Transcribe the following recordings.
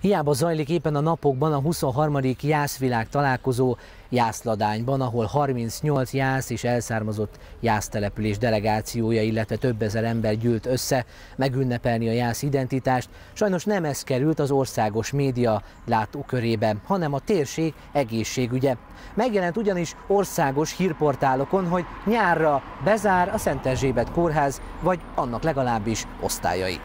Hiába zajlik éppen a napokban a 23. jászvilág találkozó Jászladányban, ahol 38 jász és elszármazott jásztelepülés delegációja, illetve több ezer ember gyűlt össze megünnepelni a jász identitást. Sajnos nem ez került az országos média látókörébe, hanem a térség egészségügye. Megjelent ugyanis országos hírportálokon, hogy nyárra bezár a Szent Erzsébet kórház, vagy annak legalábbis osztályai.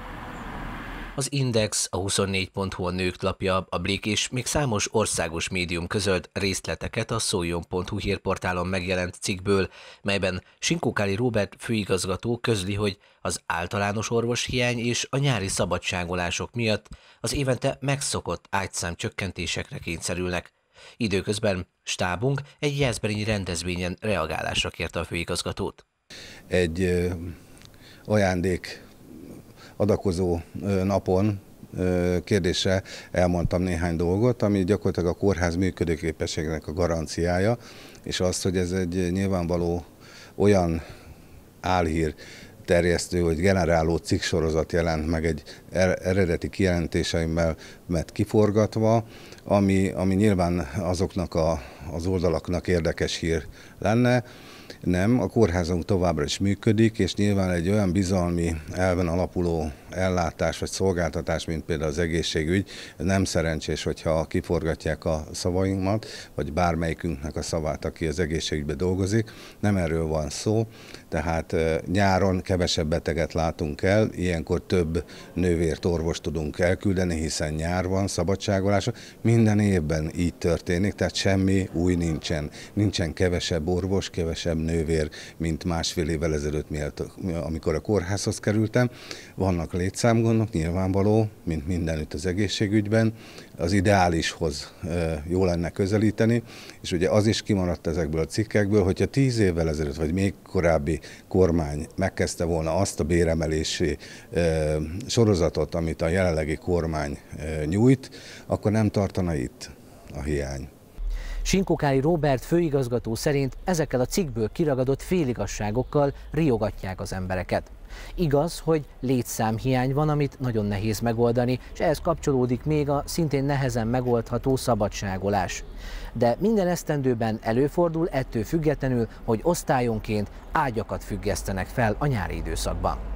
Az Index, a 24.hu a nők lapja, a Blik és még számos országos médium közölt részleteket a szoljon.hu hírportálon megjelent cikkből, melyben Sinkókáli Róbert főigazgató közli, hogy az általános orvos hiány és a nyári szabadságolások miatt az évente megszokott ágyszám csökkentésekre kényszerülnek. Időközben stábunk egy jelzberényi rendezvényen reagálásra kérte a főigazgatót. Egy ajándék adakozó napon kérdésre elmondtam néhány dolgot, ami gyakorlatilag a kórház működőképességnek a garanciája, és az, hogy ez egy nyilvánvaló olyan álhír terjesztő vagy generáló cikksorozat jelent meg egy er-, eredeti kijelentéseimmel mert kiforgatva, ami, ami nyilván azoknak a, az oldalaknak érdekes hír lenne. Nem, a kórházunk továbbra is működik, és nyilván egy olyan bizalmi elven alapuló ellátás vagy szolgáltatás, mint például az egészségügy, nem szerencsés, hogyha kiforgatják a szavainkat, vagy bármelyikünknek a szavát, aki az egészségügybe dolgozik. Nem erről van szó, tehát eh, nyáron kevesebb beteget látunk el, ilyenkor több nővért orvos tudunk elküldeni, hiszen nyár van, szabadságolása, minden évben így történik, tehát semmi új nincsen. Nincsen kevesebb orvos, kevesebb nővér, mint másfél évvel ezelőtt, mielőtt, amikor a kórházhoz kerültem. Vannak létszámgondok, nyilvánvaló, mint mindenütt az egészségügyben, az ideálishoz jó lenne közelíteni, és ugye az is kimaradt ezekből a cikkekből, hogyha tíz évvel ezelőtt, vagy még korábbi kormány megkezdte volna azt a béremelési sorozatot, amit a jelenlegi kormány nyújt, akkor nem tartana itt a hiány. Sinkokári Robert főigazgató szerint ezekkel a cikkből kiragadott féligasságokkal riogatják az embereket. Igaz, hogy létszámhiány van, amit nagyon nehéz megoldani, és ehhez kapcsolódik még a szintén nehezen megoldható szabadságolás. De minden esztendőben előfordul ettől függetlenül, hogy osztályonként ágyakat függesztenek fel a nyári időszakban.